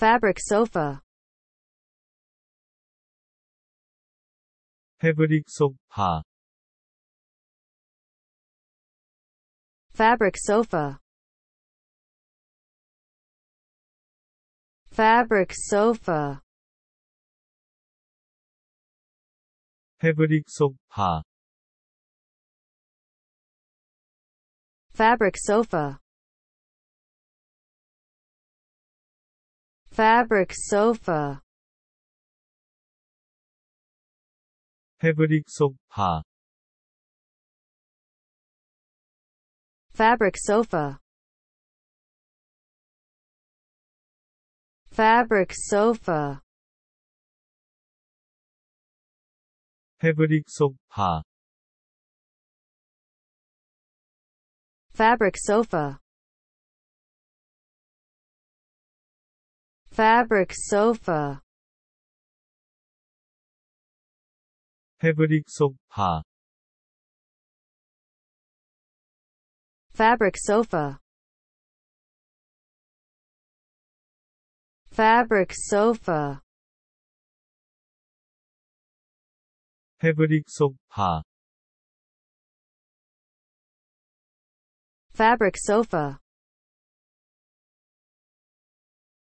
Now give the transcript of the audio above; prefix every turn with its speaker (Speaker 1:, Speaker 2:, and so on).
Speaker 1: Fabric sofa. Fabric sofa. Fabric sofa. Fabric sofa. fabric sofa Fabric sofa. fabric sofa. Fabric sofa. fabric sofa fabric sofa Fabric sofa. fabric sofa fabric sofa. Fabric sofa. fabric sofa fabric sofa Fabric sofa. fabric sofa